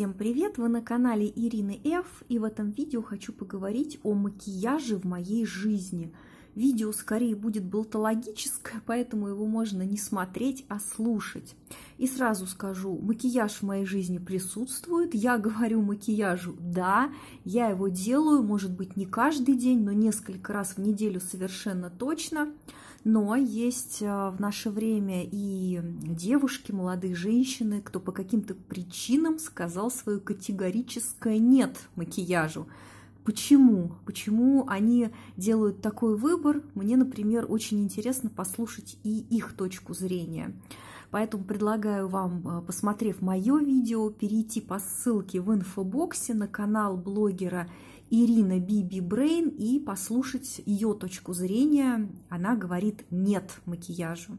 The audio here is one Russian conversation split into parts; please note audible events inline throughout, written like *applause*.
Всем привет! Вы на канале Ирины Ф и в этом видео хочу поговорить о макияже в моей жизни – Видео скорее будет болтологическое, поэтому его можно не смотреть, а слушать. И сразу скажу, макияж в моей жизни присутствует. Я говорю макияжу «да», я его делаю, может быть, не каждый день, но несколько раз в неделю совершенно точно. Но есть э, в наше время и девушки, молодые женщины, кто по каким-то причинам сказал свое категорическое «нет» макияжу. Почему? Почему они делают такой выбор? Мне, например, очень интересно послушать и их точку зрения. Поэтому предлагаю вам, э, посмотрев мое видео, перейти по ссылке в инфобоксе на канал блогера Ирина Биби Брейн и послушать ее точку зрения. Она говорит «нет» макияжу.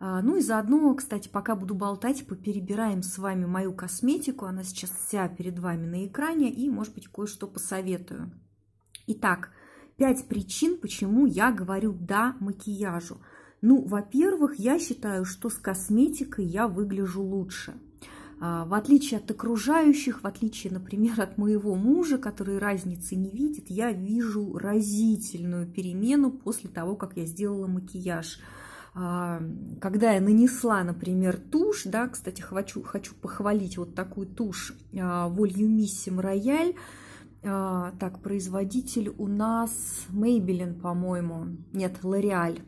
А, ну и заодно, кстати, пока буду болтать, поперебираем с вами мою косметику. Она сейчас вся перед вами на экране и, может быть, кое-что посоветую. Итак, пять причин, почему я говорю «да» макияжу. Ну, во-первых, я считаю, что с косметикой я выгляжу лучше. А, в отличие от окружающих, в отличие, например, от моего мужа, который разницы не видит, я вижу разительную перемену после того, как я сделала макияж. А, когда я нанесла, например, тушь, да, кстати, хочу, хочу похвалить вот такую тушь а, Volumissim Royale, а, так, производитель у нас Maybelline, по-моему, нет, L'Oreal,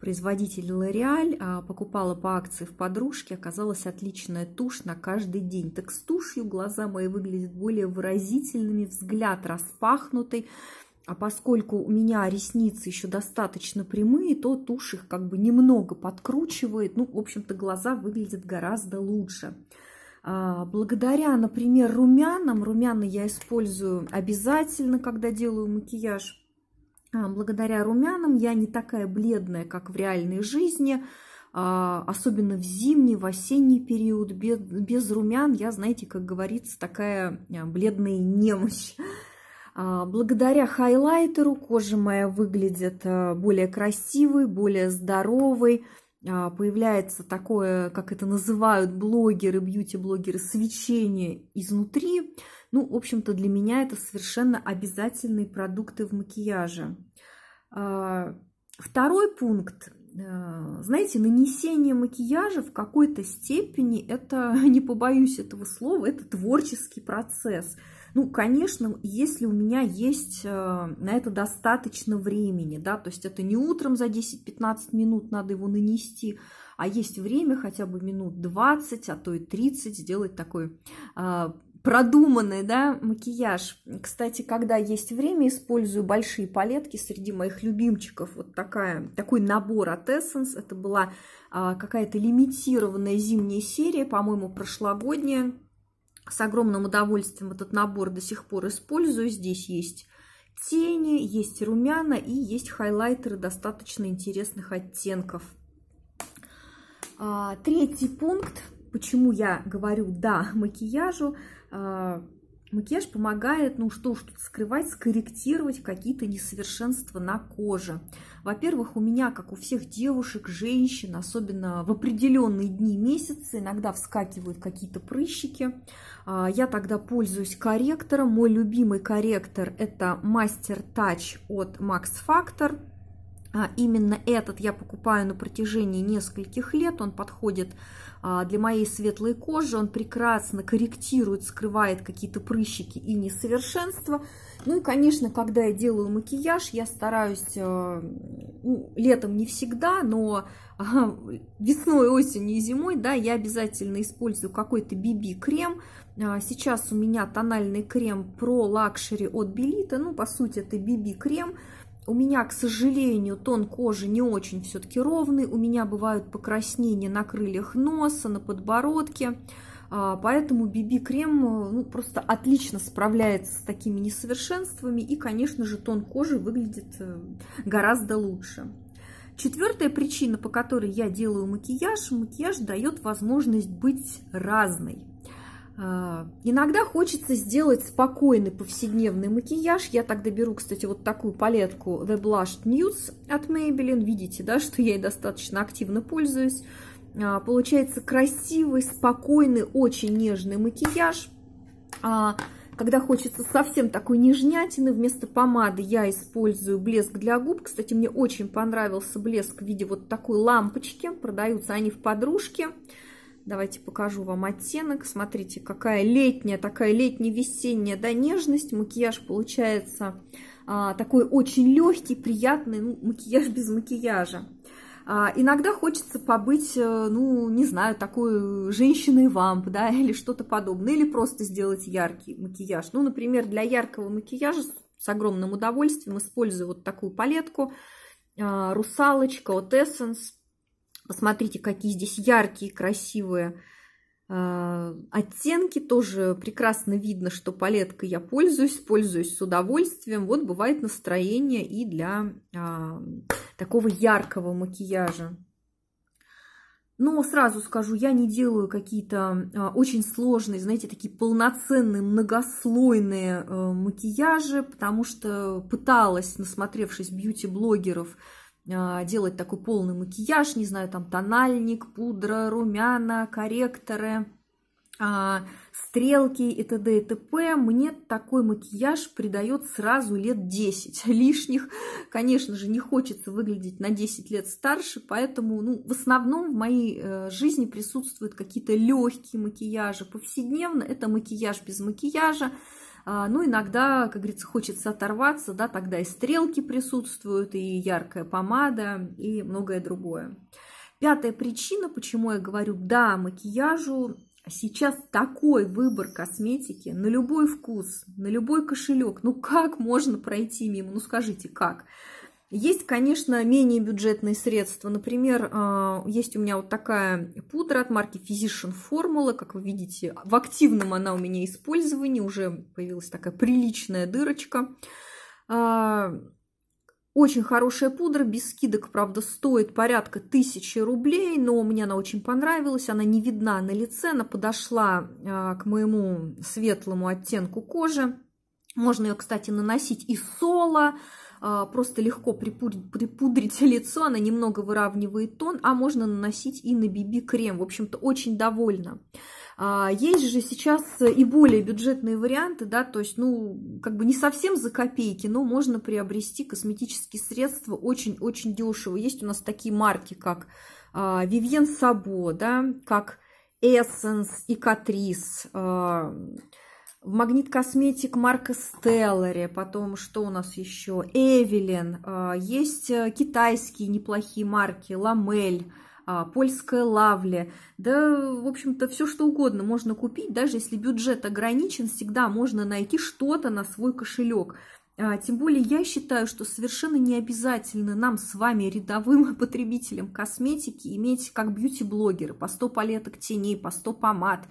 производитель L'Oreal, покупала по акции в подружке, оказалась отличная тушь на каждый день. Так с тушью глаза мои выглядят более выразительными, взгляд распахнутый, а поскольку у меня ресницы еще достаточно прямые, то тушь их как бы немного подкручивает. Ну, в общем-то, глаза выглядят гораздо лучше. А, благодаря, например, румянам, румяна я использую обязательно, когда делаю макияж. А, благодаря румянам я не такая бледная, как в реальной жизни а, особенно в зимний, в осенний период, без, без румян я, знаете, как говорится, такая бледная немощь. А, благодаря хайлайтеру кожа моя выглядит э, более красивой, более здоровой. А, появляется такое, как это называют блогеры, бьюти-блогеры, свечение изнутри. Ну, в общем-то, для меня это совершенно обязательные продукты в макияже. А, второй пункт. Э, знаете, нанесение макияжа в какой-то степени это, *laughs* не побоюсь этого слова, это творческий процесс – ну, конечно, если у меня есть э, на это достаточно времени, да, то есть это не утром за 10-15 минут надо его нанести, а есть время хотя бы минут 20, а то и 30 сделать такой а, продуманный, да, макияж. Кстати, когда есть время, использую большие палетки. Среди моих любимчиков вот такая, такой набор от Essence. Это была а, какая-то лимитированная зимняя серия, по-моему, прошлогодняя. С огромным удовольствием этот набор до сих пор использую. Здесь есть тени, есть румяна и есть хайлайтеры достаточно интересных оттенков. А, третий пункт, почему я говорю «да» макияжу, а, Макияж помогает, ну что уж тут скрывать, скорректировать какие-то несовершенства на коже. Во-первых, у меня, как у всех девушек, женщин, особенно в определенные дни месяца, иногда вскакивают какие-то прыщики. А, я тогда пользуюсь корректором. Мой любимый корректор – это Master Touch от Max Factor а, именно этот я покупаю на протяжении нескольких лет. Он подходит а, для моей светлой кожи. Он прекрасно корректирует, скрывает какие-то прыщики и несовершенства. Ну и, конечно, когда я делаю макияж, я стараюсь, а, ну, летом не всегда, но весной, осенью и зимой, да, я обязательно использую какой-то BB-крем. Сейчас у меня тональный крем Pro Luxury от Белита. Ну, по сути, это BB-крем у меня, к сожалению, тон кожи не очень все-таки ровный. У меня бывают покраснения на крыльях носа, на подбородке. А, поэтому BB-крем э, ну, просто отлично справляется с такими несовершенствами. И, конечно же, тон кожи выглядит э, гораздо лучше. Четвертая причина, по которой я делаю макияж, макияж дает возможность быть разной. А, иногда хочется сделать спокойный повседневный макияж. Я тогда беру, кстати, вот такую палетку The Blush Nudes от Maybelline. Видите, да, *laughs* что я ей достаточно активно пользуюсь. А, получается красивый, спокойный, очень нежный макияж. А, когда хочется совсем такой нежнятины, вместо помады я использую блеск для губ. Кстати, мне очень понравился блеск в виде вот такой лампочки. Продаются они в подружке. Давайте покажу вам оттенок. Смотрите, какая летняя, такая летняя весенняя да, нежность. Макияж получается а, такой очень легкий, приятный, ну, макияж без макияжа. А, иногда хочется побыть, э, ну, не знаю, такой женщиной-вамп, да, *laughs* или что-то подобное, или просто сделать яркий макияж. Ну, например, для яркого макияжа с огромным удовольствием использую вот такую палетку а, «Русалочка» от Essence Посмотрите, какие здесь яркие, красивые э, оттенки. Тоже прекрасно видно, что палеткой я пользуюсь, пользуюсь с удовольствием. Вот бывает настроение и для а, такого яркого макияжа. Но сразу скажу, я не делаю какие-то а, очень сложные, знаете, такие полноценные, многослойные а, макияжи, потому что пыталась, насмотревшись бьюти-блогеров, а, делать такой полный макияж, не знаю, там тональник, пудра, румяна, корректоры, а, стрелки и т.д. и т.п. Мне такой макияж придает сразу лет 10 *laughs* лишних. Конечно же, не хочется выглядеть на 10 лет старше, поэтому ну, в основном в моей э, жизни присутствуют какие-то легкие макияжи повседневно. Это макияж без макияжа, а, ну, иногда, как говорится, хочется оторваться, да, тогда и стрелки присутствуют, и яркая помада, и многое другое. Пятая причина, почему я говорю «да» макияжу, сейчас такой выбор косметики на любой вкус, на любой кошелек. Ну как можно пройти мимо? Ну скажите, как? Как? Есть, конечно, менее бюджетные средства. Например, а, есть у меня вот такая пудра от марки Physician Formula. Как вы видите, в активном она у меня использовании. Уже появилась такая приличная дырочка. А, очень хорошая пудра, без скидок, правда, стоит порядка тысячи рублей, но мне она очень понравилась, она не видна на лице, она подошла а, к моему светлому оттенку кожи. Можно ее, кстати, наносить и соло, а, просто легко припудрить, припудрить *laughs* лицо, она немного выравнивает тон, а можно наносить и на BB крем. В общем-то, очень довольна. А, есть же сейчас и более бюджетные варианты, да, то есть, ну, как бы не совсем за копейки, но можно приобрести косметические средства очень-очень дешево. Есть у нас такие марки, как а, Vivienne Sabo, да, как Essence и Catrice, в Магнит Косметик марка Стеллари, потом что у нас еще, Эвелин, а, есть э, китайские неплохие марки, Ламель, а, польская Лавли, да, в общем-то, все что угодно можно купить, даже если бюджет ограничен, всегда можно найти что-то на свой кошелек. А, тем более я считаю, что совершенно не обязательно нам с вами, рядовым *laughs* потребителям косметики, иметь как бьюти-блогеры по 100 палеток теней, по 100 помад,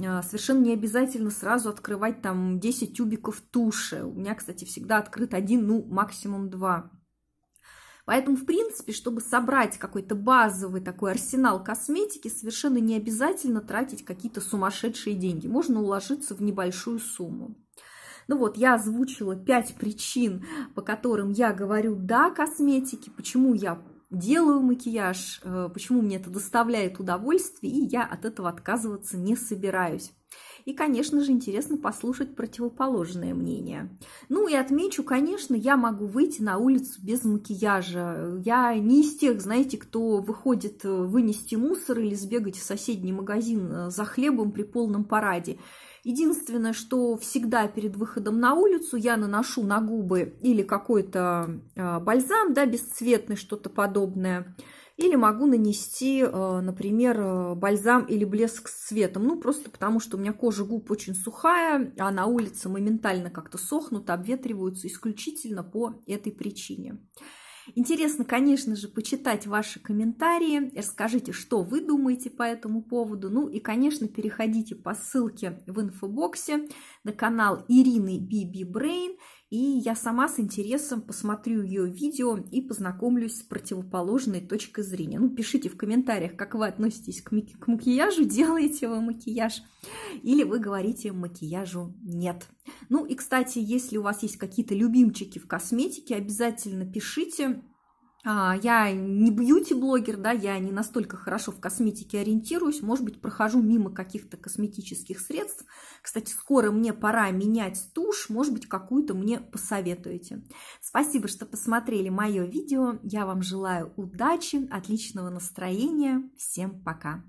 Э, совершенно не обязательно сразу открывать там 10 тюбиков туши. У меня, кстати, всегда открыт один, ну, максимум два. Поэтому, в принципе, чтобы собрать какой-то базовый такой арсенал косметики, совершенно не обязательно тратить какие-то сумасшедшие деньги. Можно уложиться в небольшую сумму. Ну вот, я озвучила пять причин, по которым я говорю «да» косметике, почему я делаю макияж, э, почему мне это доставляет удовольствие, и я от этого отказываться не собираюсь. И, конечно же, интересно послушать противоположное мнение. Ну и отмечу, конечно, я могу выйти на улицу без макияжа. Я не из тех, знаете, кто выходит э, вынести мусор или сбегать в соседний магазин э, за хлебом при полном параде. Единственное, что всегда перед выходом на улицу я наношу на губы или какой-то э, бальзам, да, бесцветный, что-то подобное – или могу нанести, э, например, э, бальзам или блеск с цветом. Ну, просто потому что у меня кожа губ очень сухая, а на улице моментально как-то сохнут, обветриваются исключительно по этой причине. Интересно, конечно же, почитать ваши комментарии. Расскажите, что вы думаете по этому поводу. Ну и, конечно, переходите по ссылке в инфобоксе на канал Ирины Биби Брейн и я сама с интересом посмотрю ее видео и познакомлюсь с противоположной точкой зрения. Ну, пишите в комментариях, как вы относитесь к, мак- к макияжу, *laughs* делаете вы макияж или вы говорите макияжу нет. Ну и, кстати, если у вас есть какие-то любимчики в косметике, обязательно пишите а, я не бьюти-блогер, да, я не настолько хорошо в косметике ориентируюсь, может быть, прохожу мимо каких-то косметических средств. Кстати, скоро мне пора менять тушь, может быть, какую-то мне посоветуете. Спасибо, что посмотрели мое видео, я вам желаю удачи, отличного настроения, всем пока!